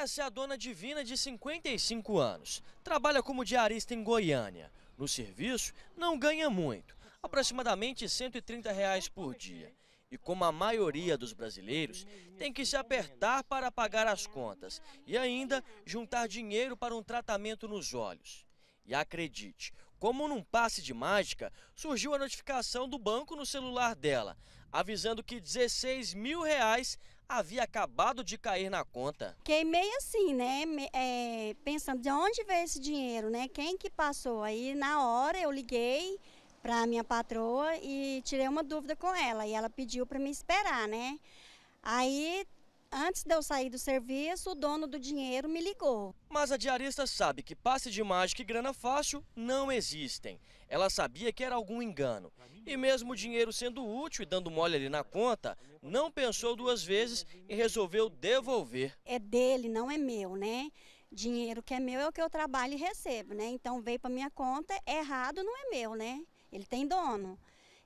Essa é a dona Divina de 55 anos. Trabalha como diarista em Goiânia. No serviço, não ganha muito, aproximadamente R$ 130 reais por dia. E como a maioria dos brasileiros, tem que se apertar para pagar as contas e ainda juntar dinheiro para um tratamento nos olhos. E acredite, como num passe de mágica, surgiu a notificação do banco no celular dela, avisando que 16 mil reais havia acabado de cair na conta. Fiquei meio assim, né? É, pensando de onde veio esse dinheiro, né? Quem que passou? Aí na hora eu liguei para a minha patroa e tirei uma dúvida com ela e ela pediu para me esperar, né? Aí Antes de eu sair do serviço, o dono do dinheiro me ligou. Mas a diarista sabe que passe de mágica e grana fácil não existem. Ela sabia que era algum engano. E mesmo o dinheiro sendo útil e dando mole ali na conta, não pensou duas vezes e resolveu devolver. É dele, não é meu, né? Dinheiro que é meu é o que eu trabalho e recebo, né? Então veio para minha conta, é errado não é meu, né? Ele tem dono.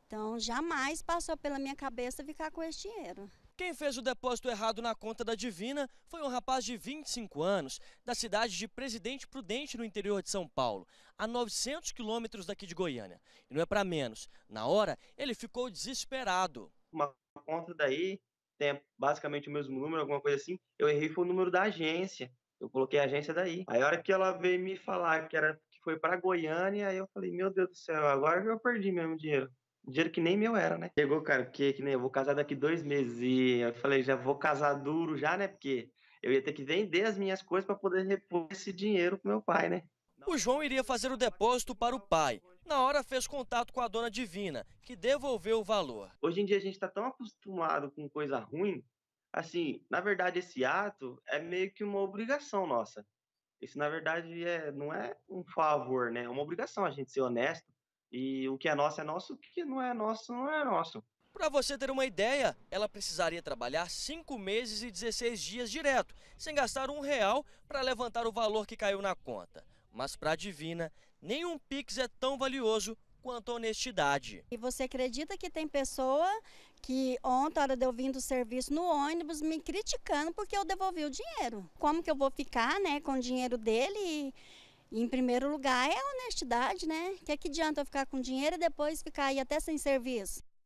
Então jamais passou pela minha cabeça ficar com esse dinheiro. Quem fez o depósito errado na conta da Divina foi um rapaz de 25 anos, da cidade de Presidente Prudente, no interior de São Paulo, a 900 quilômetros daqui de Goiânia. E não é para menos, na hora ele ficou desesperado. Uma conta daí tem basicamente o mesmo número, alguma coisa assim, eu errei foi o número da agência. Eu coloquei a agência daí. Aí a hora que ela veio me falar que era que foi para Goiânia, aí eu falei, meu Deus do céu, agora eu perdi mesmo dinheiro. Dinheiro que nem meu era, né? Chegou, cara, porque que nem eu vou casar daqui dois meses. E eu falei, já vou casar duro já, né? Porque eu ia ter que vender as minhas coisas para poder repor esse dinheiro pro meu pai, né? O João iria fazer o depósito para o pai. Na hora fez contato com a dona Divina, que devolveu o valor. Hoje em dia a gente está tão acostumado com coisa ruim, assim, na verdade esse ato é meio que uma obrigação nossa. Isso na verdade é, não é um favor, né? É uma obrigação a gente ser honesto e o que é nosso é nosso, o que não é nosso não é nosso. Para você ter uma ideia, ela precisaria trabalhar 5 meses e 16 dias direto, sem gastar um real para levantar o valor que caiu na conta. Mas para a Divina, nenhum Pix é tão valioso quanto a honestidade. E você acredita que tem pessoa que ontem, hora de eu vir do serviço no ônibus, me criticando porque eu devolvi o dinheiro? Como que eu vou ficar né, com o dinheiro dele e em primeiro lugar é a honestidade, né? Que é que adianta eu ficar com dinheiro e depois ficar aí até sem serviço?